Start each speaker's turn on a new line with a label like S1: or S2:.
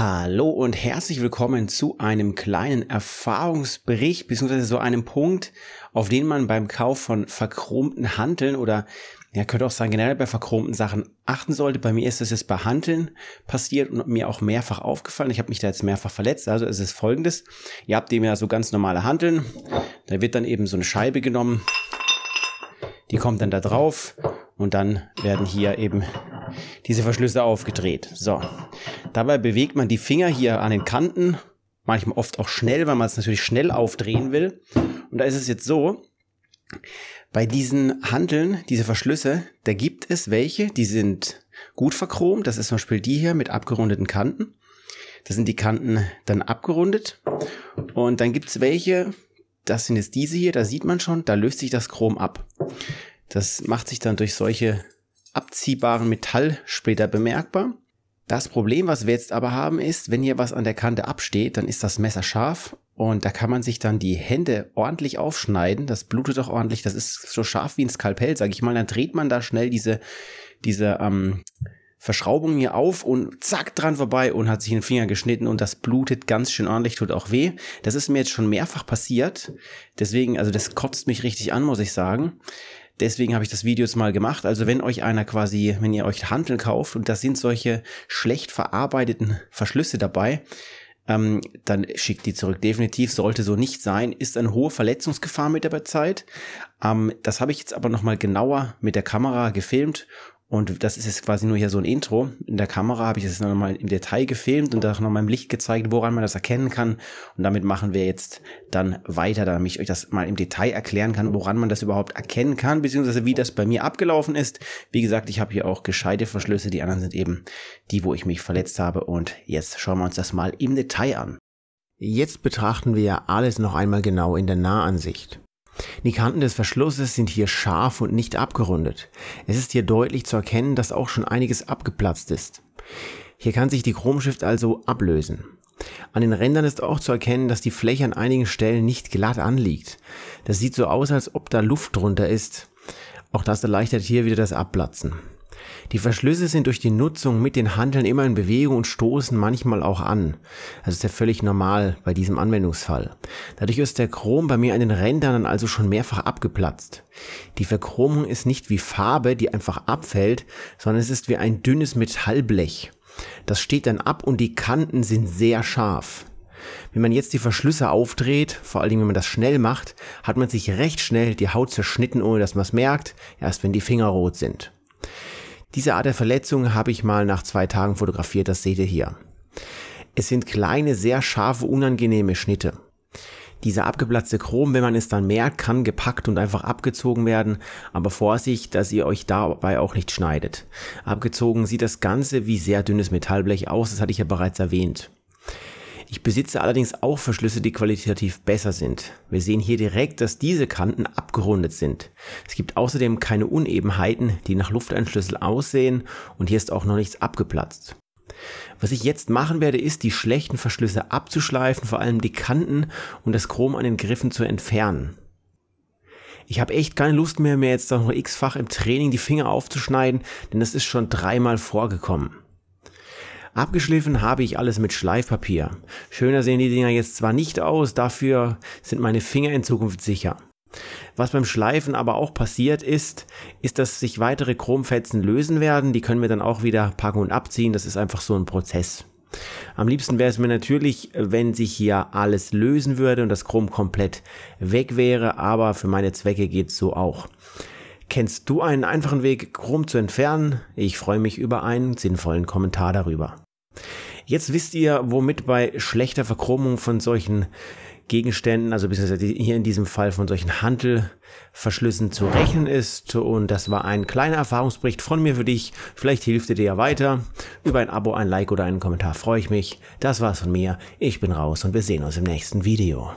S1: Hallo und herzlich willkommen zu einem kleinen Erfahrungsbericht beziehungsweise so einem Punkt, auf den man beim Kauf von verchromten Hanteln oder ja, könnte auch sagen, generell bei verchromten Sachen achten sollte. Bei mir ist das jetzt bei Hanteln passiert und mir auch mehrfach aufgefallen. Ich habe mich da jetzt mehrfach verletzt. Also es ist folgendes. Ihr habt eben ja so ganz normale Hanteln. Da wird dann eben so eine Scheibe genommen. Die kommt dann da drauf und dann werden hier eben diese Verschlüsse aufgedreht. So. Dabei bewegt man die Finger hier an den Kanten, manchmal oft auch schnell, weil man es natürlich schnell aufdrehen will. Und da ist es jetzt so, bei diesen Handeln, diese Verschlüsse, da gibt es welche, die sind gut verchromt. Das ist zum Beispiel die hier mit abgerundeten Kanten. Da sind die Kanten dann abgerundet. Und dann gibt es welche, das sind jetzt diese hier, da sieht man schon, da löst sich das Chrom ab. Das macht sich dann durch solche abziehbaren Metall später bemerkbar. Das Problem, was wir jetzt aber haben, ist, wenn hier was an der Kante absteht, dann ist das Messer scharf und da kann man sich dann die Hände ordentlich aufschneiden. Das blutet auch ordentlich. Das ist so scharf wie ein Skalpell, sag ich mal. Dann dreht man da schnell diese, diese ähm, Verschraubung hier auf und zack dran vorbei und hat sich den Finger geschnitten und das blutet ganz schön ordentlich, tut auch weh. Das ist mir jetzt schon mehrfach passiert. Deswegen, also das kotzt mich richtig an, muss ich sagen. Deswegen habe ich das Video jetzt mal gemacht. Also wenn euch einer quasi, wenn ihr euch Handeln kauft und da sind solche schlecht verarbeiteten Verschlüsse dabei, ähm, dann schickt die zurück. Definitiv sollte so nicht sein. Ist eine hohe Verletzungsgefahr mit der Zeit. Ähm, das habe ich jetzt aber nochmal genauer mit der Kamera gefilmt und das ist jetzt quasi nur hier so ein Intro. In der Kamera habe ich es nochmal im Detail gefilmt und auch nochmal im Licht gezeigt, woran man das erkennen kann. Und damit machen wir jetzt dann weiter, damit ich euch das mal im Detail erklären kann, woran man das überhaupt erkennen kann, beziehungsweise wie das bei mir abgelaufen ist. Wie gesagt, ich habe hier auch gescheite Verschlüsse. Die anderen sind eben die, wo ich mich verletzt habe. Und jetzt schauen wir uns das mal im Detail an. Jetzt betrachten wir alles noch einmal genau in der Nahansicht. Die Kanten des Verschlusses sind hier scharf und nicht abgerundet. Es ist hier deutlich zu erkennen, dass auch schon einiges abgeplatzt ist. Hier kann sich die Chromschrift also ablösen. An den Rändern ist auch zu erkennen, dass die Fläche an einigen Stellen nicht glatt anliegt. Das sieht so aus, als ob da Luft drunter ist. Auch das erleichtert hier wieder das Abplatzen. Die Verschlüsse sind durch die Nutzung mit den Handeln immer in Bewegung und stoßen manchmal auch an. Das ist ja völlig normal bei diesem Anwendungsfall. Dadurch ist der Chrom bei mir an den Rändern also schon mehrfach abgeplatzt. Die Verchromung ist nicht wie Farbe, die einfach abfällt, sondern es ist wie ein dünnes Metallblech. Das steht dann ab und die Kanten sind sehr scharf. Wenn man jetzt die Verschlüsse aufdreht, vor allem wenn man das schnell macht, hat man sich recht schnell die Haut zerschnitten, ohne dass man es merkt, erst wenn die Finger rot sind. Diese Art der Verletzung habe ich mal nach zwei Tagen fotografiert, das seht ihr hier. Es sind kleine, sehr scharfe, unangenehme Schnitte. Dieser abgeplatzte Chrom, wenn man es dann merkt, kann gepackt und einfach abgezogen werden, aber Vorsicht, dass ihr euch dabei auch nicht schneidet. Abgezogen sieht das Ganze wie sehr dünnes Metallblech aus, das hatte ich ja bereits erwähnt. Ich besitze allerdings auch Verschlüsse, die qualitativ besser sind. Wir sehen hier direkt, dass diese Kanten abgerundet sind. Es gibt außerdem keine Unebenheiten, die nach Lufteinschlüssel aussehen und hier ist auch noch nichts abgeplatzt. Was ich jetzt machen werde, ist, die schlechten Verschlüsse abzuschleifen, vor allem die Kanten und das Chrom an den Griffen zu entfernen. Ich habe echt keine Lust mehr, mir jetzt noch x-fach im Training die Finger aufzuschneiden, denn das ist schon dreimal vorgekommen. Abgeschliffen habe ich alles mit Schleifpapier. Schöner sehen die Dinger jetzt zwar nicht aus, dafür sind meine Finger in Zukunft sicher. Was beim Schleifen aber auch passiert ist, ist, dass sich weitere Chromfetzen lösen werden. Die können wir dann auch wieder packen und abziehen. Das ist einfach so ein Prozess. Am liebsten wäre es mir natürlich, wenn sich hier alles lösen würde und das Chrom komplett weg wäre, aber für meine Zwecke geht es so auch. Kennst du einen einfachen Weg, Chrom zu entfernen? Ich freue mich über einen sinnvollen Kommentar darüber. Jetzt wisst ihr, womit bei schlechter Verchromung von solchen Gegenständen, also beziehungsweise hier in diesem Fall von solchen Handelverschlüssen zu rechnen ist. Und das war ein kleiner Erfahrungsbericht von mir für dich. Vielleicht hilft er dir ja weiter. Über ein Abo, ein Like oder einen Kommentar freue ich mich. Das war's von mir. Ich bin raus und wir sehen uns im nächsten Video.